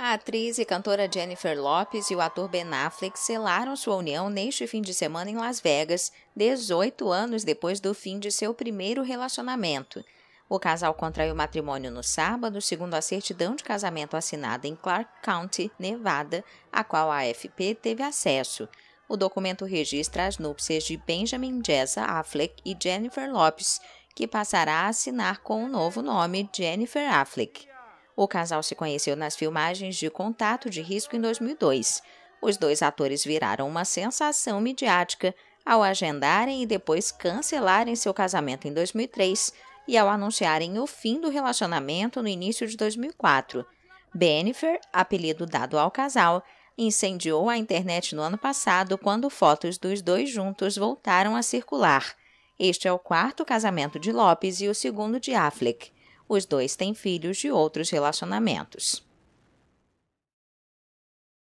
A atriz e cantora Jennifer Lopes e o ator Ben Affleck selaram sua união neste fim de semana em Las Vegas, 18 anos depois do fim de seu primeiro relacionamento. O casal contraiu matrimônio no sábado, segundo a certidão de casamento assinada em Clark County, Nevada, a qual a AFP teve acesso. O documento registra as núpcias de Benjamin Jessa Affleck e Jennifer Lopes, que passará a assinar com o novo nome Jennifer Affleck. O casal se conheceu nas filmagens de Contato de Risco em 2002. Os dois atores viraram uma sensação midiática ao agendarem e depois cancelarem seu casamento em 2003 e ao anunciarem o fim do relacionamento no início de 2004. Bennifer, apelido dado ao casal, incendiou a internet no ano passado quando fotos dos dois juntos voltaram a circular. Este é o quarto casamento de Lopes e o segundo de Affleck. Os dois têm filhos de outros relacionamentos.